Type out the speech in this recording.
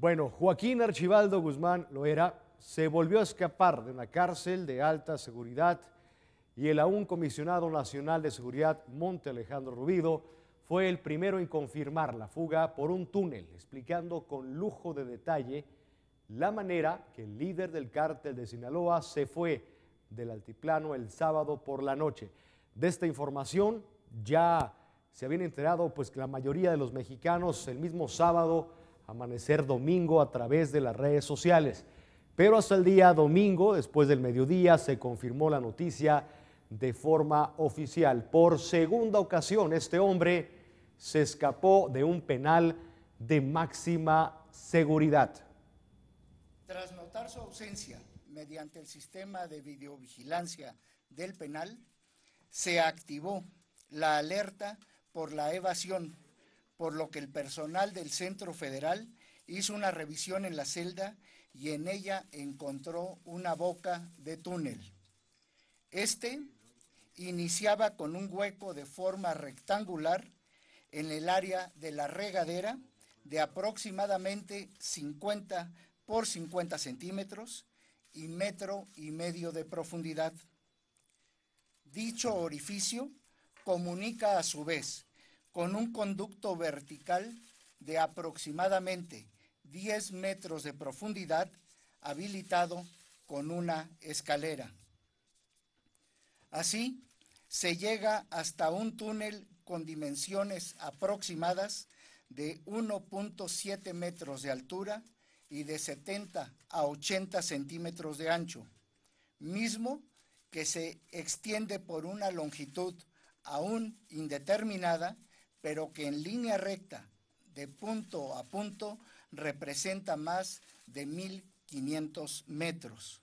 Bueno, Joaquín Archibaldo Guzmán lo era. se volvió a escapar de una cárcel de alta seguridad y el aún comisionado nacional de seguridad Monte Alejandro Rubido fue el primero en confirmar la fuga por un túnel, explicando con lujo de detalle la manera que el líder del cártel de Sinaloa se fue del altiplano el sábado por la noche. De esta información ya se habían enterado pues que la mayoría de los mexicanos el mismo sábado Amanecer Domingo a través de las redes sociales. Pero hasta el día domingo, después del mediodía, se confirmó la noticia de forma oficial. Por segunda ocasión, este hombre se escapó de un penal de máxima seguridad. Tras notar su ausencia mediante el sistema de videovigilancia del penal, se activó la alerta por la evasión por lo que el personal del Centro Federal hizo una revisión en la celda y en ella encontró una boca de túnel. Este iniciaba con un hueco de forma rectangular en el área de la regadera de aproximadamente 50 por 50 centímetros y metro y medio de profundidad. Dicho orificio comunica a su vez con un conducto vertical de aproximadamente 10 metros de profundidad habilitado con una escalera. Así, se llega hasta un túnel con dimensiones aproximadas de 1.7 metros de altura y de 70 a 80 centímetros de ancho, mismo que se extiende por una longitud aún indeterminada pero que en línea recta, de punto a punto, representa más de 1.500 metros.